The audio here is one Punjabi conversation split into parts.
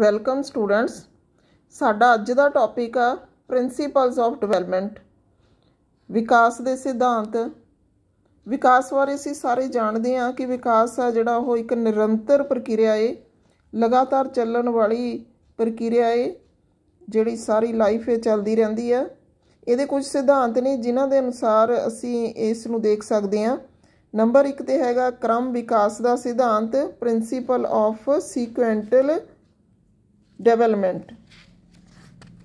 ਵੈਲਕਮ ਸਟੂਡੈਂਟਸ ਸਾਡਾ ਅੱਜ ਦਾ ਟੌਪਿਕ ਆ ਪ੍ਰਿੰਸੀਪਲਸ ਆਫ ਡਿਵੈਲਪਮੈਂਟ ਵਿਕਾਸ ਦੇ ਸਿਧਾਂਤ ਵਿਕਾਸ ਬਾਰੇ ਅਸੀਂ ਸਾਰੇ ਜਾਣਦੇ ਹਾਂ ਕਿ ਵਿਕਾਸ ਆ ਜਿਹੜਾ ਉਹ ਇੱਕ ਨਿਰੰਤਰ ਪ੍ਰਕਿਰਿਆ ਏ ਲਗਾਤਾਰ ਚੱਲਣ ਵਾਲੀ ਪ੍ਰਕਿਰਿਆ ਏ ਜਿਹੜੀ ਸਾਰੀ ਲਾਈਫ ਇਹ ਚੱਲਦੀ ਰਹਿੰਦੀ ਆ ਇਹਦੇ ਕੁਝ ਸਿਧਾਂਤ ਨੇ ਜਿਨ੍ਹਾਂ ਦੇ ਅਨੁਸਾਰ ਅਸੀਂ ਇਸ ਨੂੰ ਦੇਖ ਸਕਦੇ ਹਾਂ ਨੰਬਰ 1 ਤੇ ਹੈਗਾ ਕ੍ਰਮ ਵਿਕਾਸ ਦਾ ਸਿਧਾਂਤ ਪ੍ਰਿੰਸੀਪਲ ਆਫ ਸੀਕੁਐਂਟਲ ਡਿਵੈਲਪਮੈਂਟ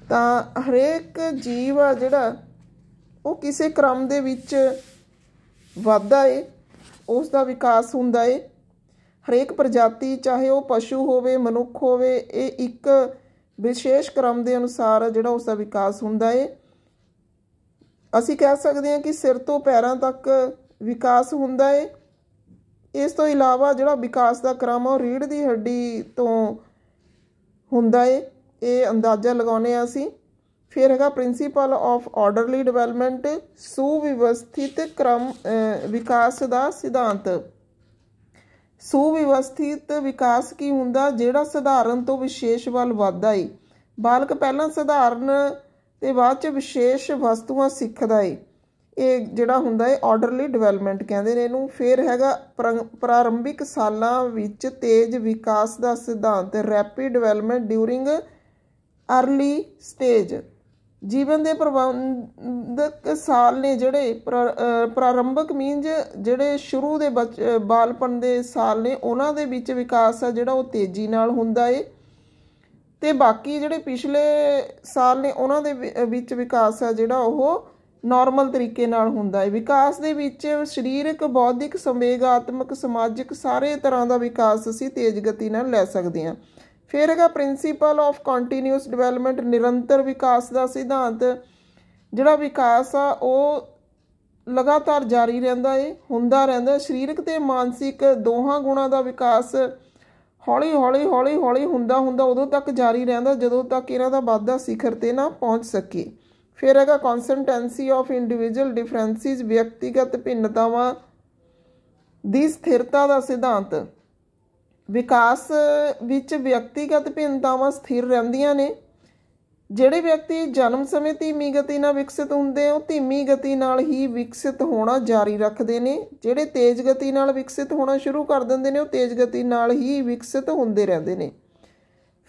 ਤਾਂ ਹਰੇਕ ਜੀਵ ਆ ਜਿਹੜਾ ਉਹ ਕਿਸੇ ਕ੍ਰਮ ਦੇ ਵਿੱਚ ਵਾਧਾ ਏ ਉਸ ਦਾ ਵਿਕਾਸ ਹੁੰਦਾ ਏ ਹਰੇਕ ਪ੍ਰਜਾਤੀ ਚਾਹੇ ਉਹ ਪਸ਼ੂ ਹੋਵੇ ਮਨੁੱਖ ਹੋਵੇ ਇਹ ਇੱਕ ਵਿਸ਼ੇਸ਼ ਕ੍ਰਮ ਦੇ ਅਨੁਸਾਰ ਜਿਹੜਾ ਉਸ ਦਾ ਵਿਕਾਸ ਹੁੰਦਾ ਏ ਅਸੀਂ ਕਹਿ ਸਕਦੇ ਹਾਂ ਕਿ ਸਿਰ ਤੋਂ ਪੈਰਾਂ ਤੱਕ ਵਿਕਾਸ ਹੁੰਦਾ ਏ ਇਸ ਤੋਂ ਇਲਾਵਾ ਜਿਹੜਾ ਵਿਕਾਸ ਦਾ ਕ੍ਰਮ ਉਹ ਰੀੜ ਦੀ ਹੱਡੀ ਤੋਂ ਹੁੰਦਾ ਏ ਇਹ ਅੰਦਾਜ਼ਾ ਲਗਾਉਨੇ ਆ ਅਸੀਂ ਫਿਰ ਹੈਗਾ ਪ੍ਰਿੰਸੀਪਲ ਆਫ ਆਰਡਰਲੀ ਡਿਵੈਲਪਮੈਂਟ ਸੁਵਿਵਸਥਿਤ ਕ੍ਰਮ ਵਿਕਾਸ ਦਾ ਸਿਧਾਂਤ ਸੁਵਿਵਸਥਿਤ ਵਿਕਾਸ ਕੀ ਹੁੰਦਾ ਜਿਹੜਾ ਸਧਾਰਨ ਤੋਂ ਵਿਸ਼ੇਸ਼ ਵੱਲ ਵਧਦਾ ਏ ਬਾਲਕ ਪਹਿਲਾਂ ਸਧਾਰਨ ਤੇ ਬਾਅਦ ਚ ਵਿਸ਼ੇਸ਼ ਵਸਤੂਆਂ ਸਿੱਖਦਾ ਏ ਇਹ ਜਿਹੜਾ ਹੁੰਦਾ ਹੈ ਆਰਡਰਲੀ ਡਿਵੈਲਪਮੈਂਟ ਕਹਿੰਦੇ ਨੇ ਇਹਨੂੰ ਫਿਰ ਹੈਗਾ ਪ੍ਰਾਰੰਭਿਕ ਸਾਲਾਂ ਵਿੱਚ ਤੇਜ਼ ਵਿਕਾਸ ਦਾ ਸਿਧਾਂਤ rapid development during early stage ਜੀਵਨ ਦੇ ਪ੍ਰਬੰਧਕ ਸਾਲ ਨੇ ਜਿਹੜੇ ਪ੍ਰਾਰੰਭਕ ਮੀਨਜ ਜਿਹੜੇ ਸ਼ੁਰੂ ਦੇ ਬਾਲਪਨ ਦੇ ਸਾਲ ਨੇ ਉਹਨਾਂ ਦੇ ਵਿੱਚ ਵਿਕਾਸ ਆ ਜਿਹੜਾ ਉਹ ਤੇਜ਼ੀ ਨਾਲ ਹੁੰਦਾ ਏ ਤੇ ਬਾਕੀ ਜਿਹੜੇ ਪਿਛਲੇ ਸਾਲ ਨੇ ਉਹਨਾਂ ਦੇ ਵਿੱਚ ਵਿਕਾਸ ਆ ਜਿਹੜਾ ਉਹ ਨਾਰਮਲ ਤਰੀਕੇ ਨਾਲ ਹੁੰਦਾ ਹੈ ਵਿਕਾਸ ਦੇ ਵਿੱਚ ਸਰੀਰਕ ਬੌਧਿਕ ਸੰਵੇਗਾਤਮਕ ਸਮਾਜਿਕ ਸਾਰੇ ਤਰ੍ਹਾਂ ਦਾ ਵਿਕਾਸ ਅਸੀਂ ਤੇਜ਼ ਗਤੀ ਨਾਲ ਲੈ ਸਕਦੇ ਹਾਂ ਫਿਰ ਹੈਗਾ ਪ੍ਰਿੰਸੀਪਲ ਆਫ ਕੰਟੀਨਿਊਸ ਡਿਵੈਲਪਮੈਂਟ ਨਿਰੰਤਰ ਵਿਕਾਸ ਦਾ ਸਿਧਾਂਤ ਜਿਹੜਾ ਵਿਕਾਸ ਆ ਉਹ ਲਗਾਤਾਰ ਜਾਰੀ ਰਹਿੰਦਾ ਏ ਹੁੰਦਾ ਰਹਿੰਦਾ ਸਰੀਰਕ ਤੇ ਮਾਨਸਿਕ ਦੋਹਾਂ ਗੁਣਾਂ ਦਾ ਵਿਕਾਸ ਹੌਲੀ ਹੌਲੀ ਹੌਲੀ ਹੌਲੀ ਹੁੰਦਾ ਹੁੰਦਾ ਉਦੋਂ ਤੱਕ ਜਾਰੀ ਰਹਿੰਦਾ ਜਦੋਂ ਤੱਕ ਇਹਨਾਂ ਦਾ ਵਾਧਾ ਸਿਖਰ ਤੇ ਨਾ ਪਹੁੰਚ ਸਕੇ ਫਿਰ ਹੈਗਾ ਕਨਸਟੈਂਸੀ ਆਫ ਇੰਡੀਵਿਜੂਅਲ ਡਿਫਰੈਂਸਿਸ ਵਿਅਕਤੀਗਤ ਭਿੰਨਤਾਵਾਂ ਦੀ ਸਥਿਰਤਾ ਦਾ ਸਿਧਾਂਤ ਵਿਕਾਸ ਵਿੱਚ ਵਿਅਕਤੀਗਤ ਭਿੰਨਤਾਵਾਂ ਸਥਿਰ ਰਹਿੰਦੀਆਂ ਨੇ ਜਿਹੜੇ ਵਿਅਕਤੀ ਜਨਮ ਸਮੇਂ ਧੀਮੀ ਗਤੀ ਨਾਲ ਵਿਕਸਿਤ ਹੁੰਦੇ ਉਹ ਧੀਮੀ ਗਤੀ ਨਾਲ ਹੀ ਵਿਕਸਿਤ ਹੋਣਾ ਜਾਰੀ ਰੱਖਦੇ ਨੇ ਜਿਹੜੇ ਤੇਜ਼ ਗਤੀ ਨਾਲ ਵਿਕਸਿਤ ਹੋਣਾ ਸ਼ੁਰੂ ਕਰ ਦਿੰਦੇ ਨੇ ਉਹ ਤੇਜ਼ ਗਤੀ ਨਾਲ ਹੀ ਵਿਕਸਿਤ ਹੁੰਦੇ ਰਹਿੰਦੇ ਨੇ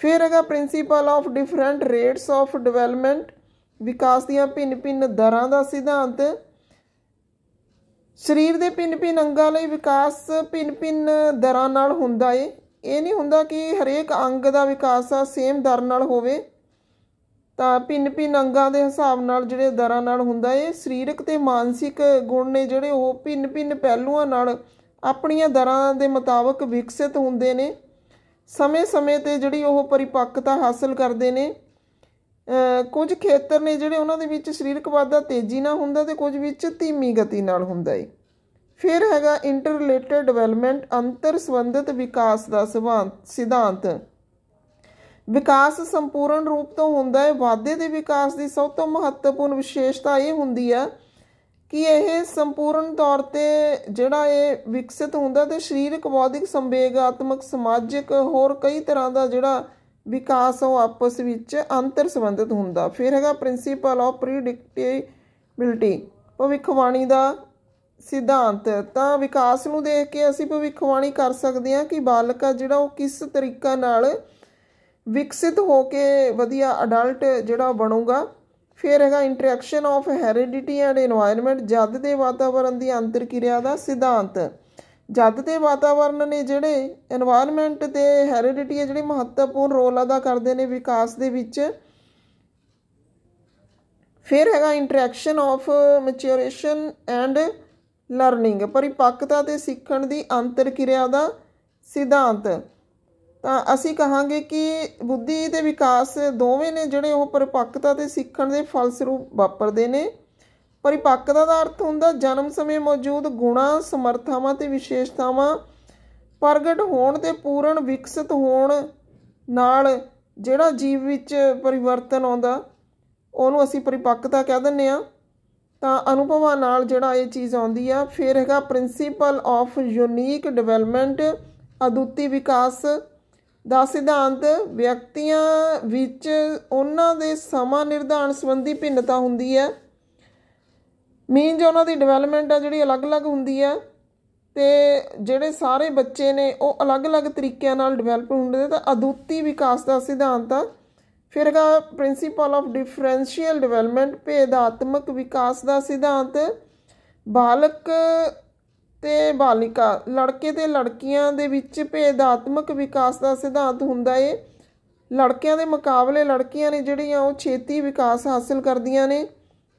ਫਿਰ ਹੈਗਾ principle of different rates of development ਵਿਕਾਸ ਦੀਆਂ ਭਿੰਨ-ਭਿੰਨ ਦਰਾਂ ਦਾ ਸਿਧਾਂਤ ਸਰੀਰ ਦੇ ਭਿੰਨ-ਭਿੰਨ ਅੰਗਾਂ ਲਈ ਵਿਕਾਸ ਭਿੰਨ-ਭਿੰਨ ਦਰਾਂ ਨਾਲ ਹੁੰਦਾ ਏ ਇਹ ਨਹੀਂ ਹੁੰਦਾ ਕਿ ਹਰੇਕ ਅੰਗ ਦਾ ਵਿਕਾਸ ਆ ਸੇਮ ਦਰ ਨਾਲ ਹੋਵੇ ਤਾਂ ਭਿੰਨ-ਭਿੰਨ ਅੰਗਾਂ ਦੇ ਹਿਸਾਬ ਨਾਲ ਜਿਹੜੇ ਦਰਾਂ ਨਾਲ ਹੁੰਦਾ ਏ ਸਰੀਰਕ ਤੇ ਮਾਨਸਿਕ ਗੁਣ ਨੇ ਜਿਹੜੇ ਉਹ ਭਿੰਨ-ਭਿੰਨ ਪਹਿਲੂਆਂ ਨਾਲ ਆਪਣੀਆਂ ਦਰਾਂ ਦੇ ਮੁਤਾਬਕ ਵਿਕਸਿਤ ਹੁੰਦੇ ਨੇ ਸਮੇਂ-ਸਮੇਂ ਤੇ ਜਿਹੜੀ ਉਹ ਪਰਿਪੱਕਤਾ ਹਾਸਲ ਕਰਦੇ ਨੇ ਕੁਝ ਖੇਤਰ ਨੇ ਜਿਹੜੇ ਉਹਨਾਂ ਦੇ ਵਿੱਚ ਸਰੀਰਕ ਵਾਧਾ ਤੇਜ਼ੀ ਨਾਲ ਹੁੰਦਾ ਤੇ ਕੁਝ ਵਿੱਚ ਧੀਮੀ ਗਤੀ ਨਾਲ ਹੁੰਦਾ ਏ ਫਿਰ ਹੈਗਾ ਇੰਟਰ ਰਿਲੇਟਡ ਡਿਵੈਲਪਮੈਂਟ ਅੰਤਰ ਸੰਬੰਧਿਤ ਵਿਕਾਸ ਦਾ ਸਿਧਾਂਤ ਵਿਕਾਸ ਸੰਪੂਰਨ ਰੂਪ ਤੋਂ ਹੁੰਦਾ ਹੈ ਵਾਧੇ ਦੇ ਵਿਕਾਸ ਦੀ ਸਭ ਤੋਂ ਮਹੱਤਵਪੂਰਨ ਵਿਸ਼ੇਸ਼ਤਾ ਇਹ ਹੁੰਦੀ ਆ ਕਿ ਇਹ ਸੰਪੂਰਨ ਤੌਰ ਤੇ ਜਿਹੜਾ ਇਹ ਵਿਕਸਿਤ ਹੁੰਦਾ ਤੇ ਸਰੀਰਕ ਬੌਧਿਕ ਸੰਵੇਗਾਤਮਕ ਸਮਾਜਿਕ ਹੋਰ ਕਈ ਤਰ੍ਹਾਂ ਦਾ ਜਿਹੜਾ ਵਿਕਾਸ ਉਹ ਆਪਸ ਵਿੱਚ ਅੰਤਰ ਸੰਬੰਧਿਤ ਹੁੰਦਾ ਫਿਰ ਹੈਗਾ ਪ੍ਰਿੰਸੀਪਲ ਆਫ ਪ੍ਰੀਡਿਕਟੇਬਿਲਟੀ ਭਵਿੱਖਬਾਣੀ ਦਾ ਸਿਧਾਂਤ ਤਾਂ ਵਿਕਾਸ ਨੂੰ ਦੇਖ ਕੇ ਅਸੀਂ ਭਵਿੱਖਬਾਣੀ ਕਰ ਸਕਦੇ ਹਾਂ ਕਿ ਬਾਲਕ ਆ ਜਿਹੜਾ ਉਹ ਕਿਸ ਤਰੀਕਾ ਨਾਲ ਵਿਕਸਿਤ ਹੋ ਕੇ ਵਧੀਆ ਅਡਲਟ ਜਿਹੜਾ ਬਣੂਗਾ ਫਿਰ ਹੈਗਾ interaction of heredity and environment ਜਦ ਦੇ ਵਾਤਾਵਰਣ ਦੀ ਅੰਤਰ ਕਿਰਿਆ ਦਾ ਸਿਧਾਂਤ ਜਦ ਦੇ ਵਾਤਾਵਰਣ ਨੇ ਜਿਹੜੇ এনवायरमेंट ਤੇ ਹੈਰੀਡਿਟੀ ਹੈ ਜਿਹੜੀ ਮਹੱਤਵਪੂਰਨ ਰੋਲ ਅਦਾ ਕਰਦੇ ਨੇ ਵਿਕਾਸ ਦੇ ਵਿੱਚ ਫਿਰ ਹੈਗਾ interaction of maturation and learning ਪਰਿਪੱਕਤਾ ਤੇ ਸਿੱਖਣ ਦੀ ਅੰਤਰ ਕਿਰਿਆ ਦਾ ਸਿਧਾਂਤ ਤਾਂ ਅਸੀਂ ਕਹਾਂਗੇ ਕਿ ਬੁੱਧੀ ਤੇ ਵਿਕਾਸ ਦੋਵੇਂ ਨੇ ਜਿਹੜੇ ਉਹ ਪਰਿਪੱਕਤਾ ਤੇ ਸਿੱਖਣ ਦੇ ਫਲਸਰੂਪ ਵਾਪਰਦੇ ਨੇ ਪਰਿਪੱਕਤਾ ਦਾ ਅਰਥ ਹੁੰਦਾ ਜਨਮ ਸਮੇਂ ਮੌਜੂਦ ਗੁਣਾ ਸਮਰਥਾਵਾਂ ਤੇ ਵਿਸ਼ੇਸ਼ਤਾਵਾਂ ਪ੍ਰਗਟ ਹੋਣ ਤੇ ਪੂਰਨ ਵਿਕਸਿਤ ਹੋਣ ਨਾਲ ਜਿਹੜਾ ਜੀਵ ਵਿੱਚ ਪਰਿਵਰਤਨ ਆਉਂਦਾ ਉਹਨੂੰ ਅਸੀਂ ਪਰਿਪੱਕਤਾ ਕਹਿ ਦਿੰਨੇ ਆ ਤਾਂ ਅਨੁਭਵਾਂ ਨਾਲ ਜਿਹੜਾ ਇਹ ਚੀਜ਼ ਆਉਂਦੀ ਆ ਫਿਰ ਹੈਗਾ ਪ੍ਰਿੰਸੀਪਲ ਆਫ ਯੂਨੀਕ ਡਿਵੈਲਪਮੈਂਟ ਅਦੁੱਤੀ ਵਿਕਾਸ ਦਾ ਸਿਧਾਂਤ ਵਿਅਕਤੀਆਂ ਵਿੱਚ ਉਹਨਾਂ ਦੇ ਸਮਾਂ ਨਿਰਧਾਰਨ ਸੰਬੰਧੀ ਭਿੰਨਤਾ ਹੁੰਦੀ ਹੈ ਮੀਨਜ਼ ਉਹਨਾਂ ਦੀ ਡਿਵੈਲਪਮੈਂਟ ਆ ਜਿਹੜੀ ਅਲੱਗ-ਅਲੱਗ ਹੁੰਦੀ ਆ ਤੇ ਜਿਹੜੇ ਸਾਰੇ ਬੱਚੇ ਨੇ ਉਹ ਅਲੱਗ-ਅਲੱਗ ਤਰੀਕਿਆਂ ਨਾਲ ਡਿਵੈਲਪ ਹੁੰਦੇ ਤਾਂ ਅਦੁੱਤੀ ਵਿਕਾਸ ਦਾ ਸਿਧਾਂਤ ਆ ਫਿਰ ਹੈਗਾ ਪ੍ਰਿੰਸੀਪਲ ਆਫ ਡਿਫਰੈਂਸ਼ੀਅਲ ਡਿਵੈਲਪਮੈਂਟ ਭੇਦਾਤਮਕ ਵਿਕਾਸ ਦਾ ਸਿਧਾਂਤ ਬਾਲਕ ਤੇ ਬਾਲਿਕਾ ਲੜਕੇ ਤੇ ਲੜਕੀਆਂ ਦੇ ਵਿੱਚ ਭੇਦਾਤਮਕ ਵਿਕਾਸ ਦਾ ਸਿਧਾਂਤ ਹੁੰਦਾ ਏ ਲੜਕਿਆਂ ਦੇ ਮੁਕਾਬਲੇ ਲੜਕੀਆਂ ਨੇ ਜਿਹੜੀਆਂ ਉਹ ਛੇਤੀ ਵਿਕਾਸ ਹਾਸਲ ਕਰਦੀਆਂ ਨੇ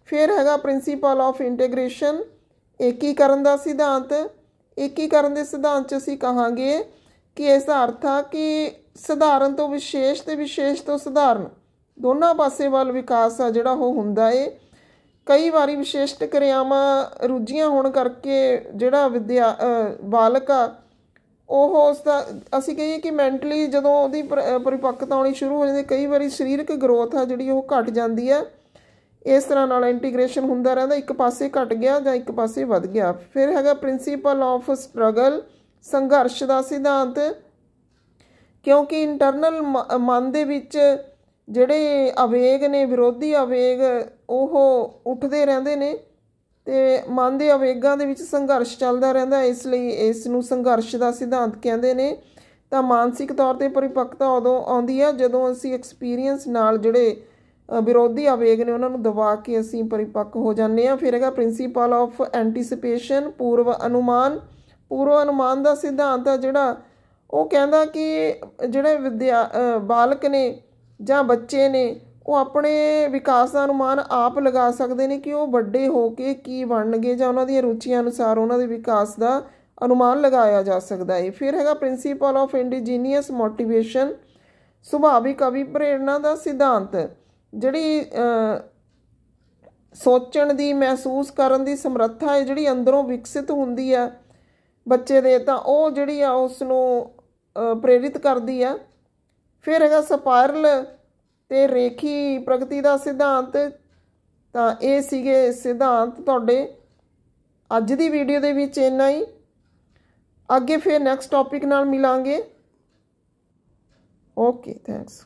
ਫਿਰ ਹੈਗਾ ਪ੍ਰਿੰਸੀਪਲ ਆਫ ਇੰਟੀਗ੍ਰੇਸ਼ਨ ਏਕੀਕਰਨ ਦਾ ਸਿਧਾਂਤ ਏਕੀਕਰਨ ਦੇ ਸਿਧਾਂਤ 'ਚ ਅਸੀਂ ਕਹਾਂਗੇ ਕਿ ਇਸ ਦਾ ਅਰਥ ਆ ਕਿ ਸਧਾਰਨ ਤੋਂ ਵਿਸ਼ੇਸ਼ ਤੇ ਵਿਸ਼ੇਸ਼ ਤੋਂ ਸਧਾਰਨ ਦੋਨਾਂ ਪਾਸੇ ਵੱਲ ਵਿਕਾਸ ਆ ਜਿਹੜਾ ਉਹ ਹੁੰਦਾ ਏ ਕਈ ਵਾਰੀ ਵਿਸ਼ੇਸ਼ਟ ਕਿਰਿਆਵਾਂ ਰੁਝੀਆਂ ਹੋਣ ਕਰਕੇ ਜਿਹੜਾ ਵਿਦਿਆ ਬਾਲਕ ਆ ਉਹ ਉਸ ਦਾ ਅਸੀਂ ਕਹੀਏ ਕਿ ਮੈਂਟਲੀ ਜਦੋਂ ਉਹਦੀ ਪਰਿਪੱਕਤਾ ਆਉਣੀ ਸ਼ੁਰੂ ਹੋ ਜਾਂਦੀ ਕਈ ਵਾਰੀ ਸਰੀਰਕ ਗਰੋਥ ਆ ਜਿਹੜੀ ਉਹ ਘਟ ਜਾਂਦੀ ਹੈ ਇਸ ਤਰ੍ਹਾਂ ਨਾਲ ਇੰਟੀਗ੍ਰੇਸ਼ਨ ਹੁੰਦਾ ਰਹਿੰਦਾ ਇੱਕ ਪਾਸੇ ਘਟ ਗਿਆ ਜਾਂ ਇੱਕ ਪਾਸੇ ਵੱਧ ਗਿਆ ਫਿਰ ਹੈਗਾ ਪ੍ਰਿੰਸੀਪਲ ਆਫ ਸਟਰਗਲ ਸੰਘਰਸ਼ ਦਾ ਸਿਧਾਂਤ ਕਿਉਂਕਿ ਇੰਟਰਨਲ ਮਨ ਦੇ ਵਿੱਚ ਜਿਹੜੇ ਅਵੇਗ ਨੇ ਵਿਰੋਧੀ ਅਵੇਗ ਉਹ ਉੱਠਦੇ ਰਹਿੰਦੇ ਨੇ ਤੇ ਮਨ ਦੇ ਅਵੇਗਾਂ ਦੇ ਵਿੱਚ ਸੰਘਰਸ਼ ਚੱਲਦਾ ਰਹਿੰਦਾ ਇਸ ਲਈ ਇਸ ਨੂੰ ਸੰਘਰਸ਼ ਦਾ ਸਿਧਾਂਤ ਕਹਿੰਦੇ ਨੇ ਤਾਂ ਮਾਨਸਿਕ ਤੌਰ ਤੇ ਪਰਿਪੱਕਤਾ ਉਦੋਂ ਆਉਂਦੀ ਹੈ ਜਦੋਂ ਅਸੀਂ ਐਕਸਪੀਰੀਅੰਸ ਨਾਲ ਜਿਹੜੇ ਵਿਰੋਧੀ ਆਵੇਗ ਨੇ ਉਹਨਾਂ ਨੂੰ ਦਬਾ ਕੇ ਅਸੀਂ ਪਰਿਪੱਕ ਹੋ ਜਾਂਦੇ ਆ ਫਿਰ ਹੈਗਾ ਪ੍ਰਿੰਸੀਪਲ ਆਫ ਐਂਟੀਸਿਪੇਸ਼ਨ ਪੂਰਵ ਅਨੁਮਾਨ ਪੂਰਵ ਅਨੁਮਾਨ ਦਾ ਸਿਧਾਂਤ ਹੈ ਜਿਹੜਾ ਉਹ ਕਹਿੰਦਾ ਕਿ ਜਿਹੜੇ ਵਿਦਿਆ ਬਾਲਕ ਨੇ ਜਾਂ ਬੱਚੇ ਨੇ ਉਹ ਆਪਣੇ ਵਿਕਾਸ ਦਾ ਅਨੁਮਾਨ ਆਪ ਲਗਾ ਸਕਦੇ ਨੇ ਕਿ ਉਹ ਵੱਡੇ ਹੋ ਕੇ ਕੀ ਬਣਨਗੇ ਜਾਂ ਉਹਨਾਂ ਦੀਆਂ ਰੁਚੀਆਂ ਅਨੁਸਾਰ ਉਹਨਾਂ ਦੇ ਵਿਕਾਸ ਦਾ ਅਨੁਮਾਨ ਲਗਾਇਆ ਜਾ ਸਕਦਾ ਹੈ ਫਿਰ ਹੈਗਾ ਪ੍ਰਿੰਸੀਪਲ ਆਫ ਇੰਡੀਜੀਨੀਅਸ ਮੋਟੀਵੇਸ਼ਨ ਸੁਭਾਵਿਕ ਅਭਿਪ੍ਰੇਰਣਾ ਦਾ ਸਿਧਾਂਤ ਜਿਹੜੀ ਸੋਚਣ ਦੀ ਮਹਿਸੂਸ ਕਰਨ ਦੀ ਸਮਰੱਥਾ ਹੈ ਜਿਹੜੀ ਅੰਦਰੋਂ ਵਿਕਸਿਤ ਹੁੰਦੀ ਆ ਬੱਚੇ ਦੇ ਤਾਂ ਉਹ ਜਿਹੜੀ ਆ ਉਸ ਨੂੰ ਪ੍ਰੇਰਿਤ ਕਰਦੀ ਆ ਫਿਰ ਹੈਗਾ ਸਪਾਇਰਲ ਤੇ ਰੇਖੀ ਪ੍ਰਗਤੀ ਦਾ ਸਿਧਾਂਤ ਤਾਂ ਇਹ ਸੀਗੇ ਸਿਧਾਂਤ ਤੁਹਾਡੇ ਅੱਜ ਦੀ ਵੀਡੀਓ ਦੇ ਵਿੱਚ ਇੰਨਾ ਹੀ ਅੱਗੇ ਫਿਰ ਨੈਕਸਟ ਟੌਪਿਕ ਨਾਲ ਮਿਲਾਂਗੇ ਓਕੇ ਥੈਂਕਸ